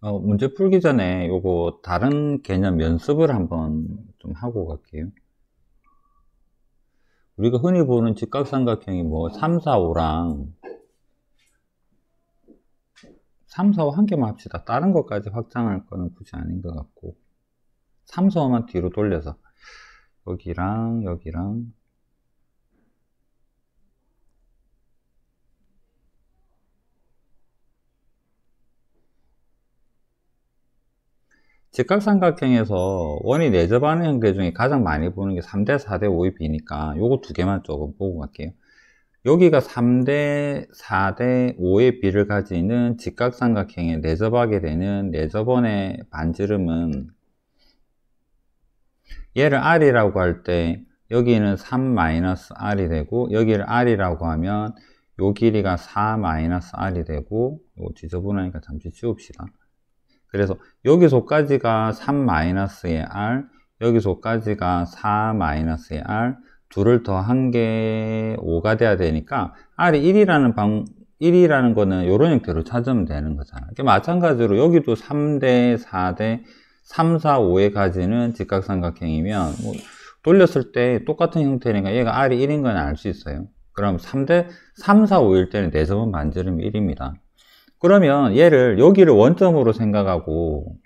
어, 문제 풀기 전에 요거 다른 개념 연습을 한번 좀 하고 갈게요. 우리가 흔히 보는 직각삼각형이 뭐 3, 4, 5랑 3, 4, 5 한 개만 합시다. 다른 것까지 확장할 거는 굳이 아닌 것 같고 3, 4, 5만 뒤로 돌려서 여기랑 여기랑 직각삼각형에서 원이 내접하는 형태 중에 가장 많이 보는 게 3대, 4대, 5의 비니까 요거 두 개만 조금 보고 갈게요. 여기가 3대, 4대, 5의 비를 가지는 직각삼각형에 내접하게 되는 내접원의 반지름은 얘를 R이라고 할 때 여기는 3-R이 되고 여기를 R이라고 하면 요 길이가 4-R이 되고 이거 지저분하니까 잠시 지웁시다. 그래서 여기서까지가 3-의 r, 여기서까지가 4-의 r, 둘을 더한 게 5가 돼야 되니까 r이 1이라는 방 1이라는 거는 이런 형태로 찾으면 되는 거잖아요. 그러니까 마찬가지로 여기도 3 대, 4 대, 3, 4, 5의 가지는 직각삼각형이면 뭐 돌렸을 때 똑같은 형태니까 얘가 r이 1인 건 알 수 있어요. 그럼 3 대, 3, 4, 5일 때는 4점은 만지름 1입니다. 그러면 얘를 여기를 원점으로 생각하고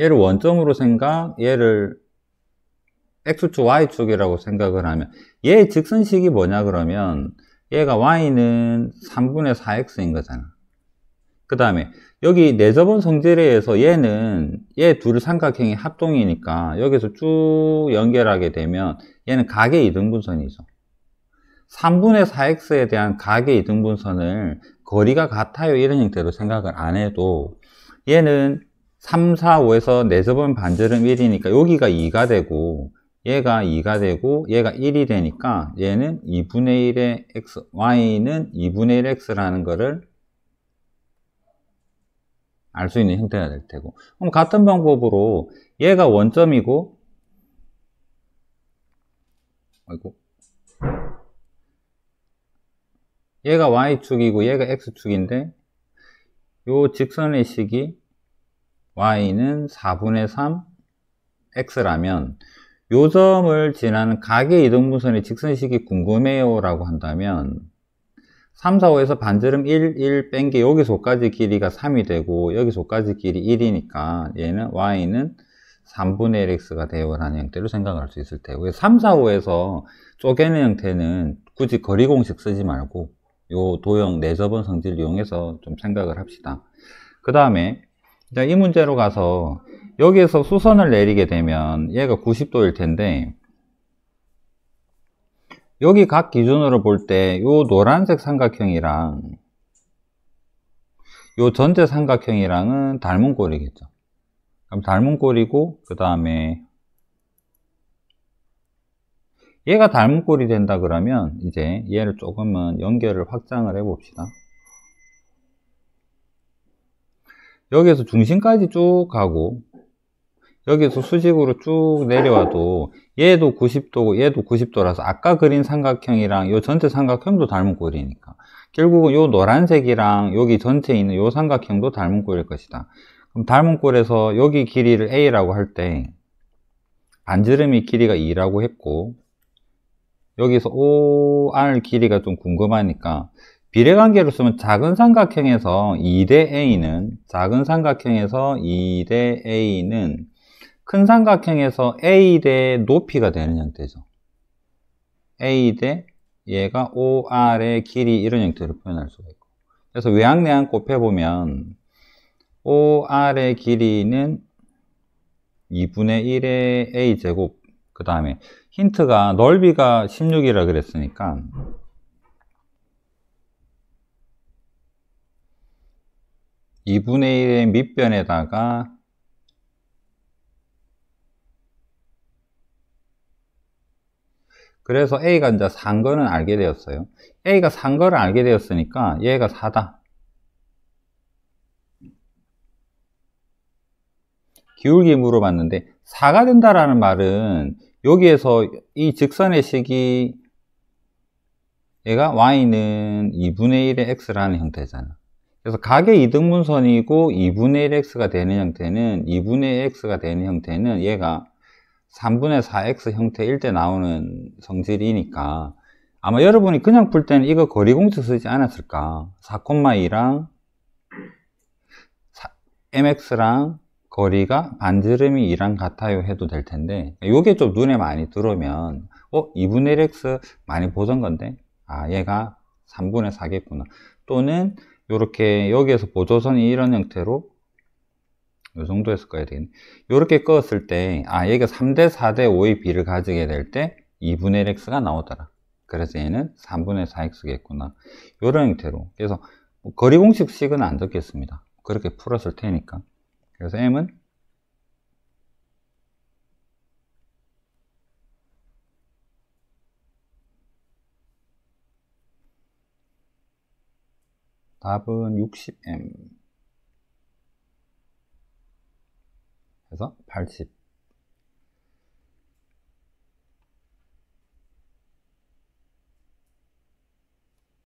얘를 원점으로 생각, 얘를 x축, y축이라고 생각을 하면 얘의 직선식이 뭐냐 그러면 얘가 y는 3분의 4x인 거잖아. 그 다음에 여기 내접은 성질에 의해서 얘는 얘 둘 삼각형이 합동이니까 여기서 쭉 연결하게 되면 얘는 가계 이등분선이죠. 3분의 4x에 대한 가계 이등분선을 거리가 같아요 이런 형태로 생각을 안 해도 얘는 3, 4, 5에서 내접은 반절음 1이니까 여기가 2가 되고 얘가 2가 되고 얘가 1이 되니까 얘는 2분의 1의 x, y는 2분의 1x라는 거를 알 수 있는 형태가 될 테고 그럼 같은 방법으로 얘가 원점이고 아이고 얘가 y축이고 얘가 x축인데 이 직선의 식이 y는 4분의 3 x라면 요 점을 지나는 가계 이동분선의 직선식이 궁금해요 라고 한다면 3, 4, 5에서 반지름 1, 1 뺀게 여기서까지 길이가 3이 되고 여기서까지 길이 1이니까 얘는 y는 3분의 1x가 되어라는 형태로 생각할 수 있을 테고 3, 4, 5에서 쪼개는 형태는 굳이 거리 공식 쓰지 말고 요 도형 내접은 성질을 이용해서 좀 생각을 합시다. 그 다음에 이 문제로 가서 여기에서 수선을 내리게 되면 얘가 90도일 텐데 여기 각 기준으로 볼 때 요 노란색 삼각형이랑 요 전체 삼각형이랑은 닮은 꼴이겠죠. 그럼 닮은 꼴이고 그 다음에 얘가 닮은꼴이 된다 그러면 이제 얘를 조금은 연결을 확장을 해 봅시다 여기에서 중심까지 쭉 가고 여기서 수직으로 쭉 내려와도 얘도 90도고 얘도 90도라서 아까 그린 삼각형이랑 요 전체 삼각형도 닮은 꼴이니까 결국은 요 노란색이랑 여기 전체에 있는 요 삼각형도 닮은 꼴일 것이다 그럼 닮은 꼴에서 여기 길이를 A라고 할 때 반지름이 길이가 2라고 했고 여기서 OR 길이가 좀 궁금하니까 비례관계로 쓰면 작은 삼각형에서 2대 A는 작은 삼각형에서 2대 A는 큰 삼각형에서 A 대 높이가 되는 형태죠. A 대 얘가 OR의 길이 이런 형태로 표현할 수가 있고 그래서 외항내항 곱해보면 OR의 길이는 2분의 1의 A제곱 그 다음에 힌트가 넓이가 16이라 그랬으니까 2분의 1의 밑변에다가 그래서 A가 이제 산 거는 알게 되었어요. A가 산 거를 알게 되었으니까 얘가 4다. 기울기 물어봤는데 4가 된다라는 말은 여기에서 이 직선의 식이 얘가 y는 2분의 1의 x라는 형태잖아. 그래서 각의 이등분선이고 2분의 1x가 되는 형태는 2분의 x 가 되는 형태는 얘가 3분의 4x 형태일 때 나오는 성질이니까 아마 여러분이 그냥 풀 때는 이거 거리공식 쓰지 않았을까 4,2랑 mx랑 거리가 반지름이 2랑 같아요 해도 될 텐데 이게 좀 눈에 많이 들어오면 어? 2분의 1x 많이 보던 건데 아 얘가 3분의 4겠구나 또는 이렇게 여기에서 보조선이 이런 형태로 이 정도에서 꺼야 되겠네 이렇게 꺼었을때 아 얘가 3대 4대 5의 비를 가지게 될 때 2분의 1x가 나오더라 그래서 얘는 3분의 4x겠구나 이런 형태로 그래서 거리 공식식은 안 적겠습니다 그렇게 풀었을 테니까 그래서 m은 답은 60m 해서80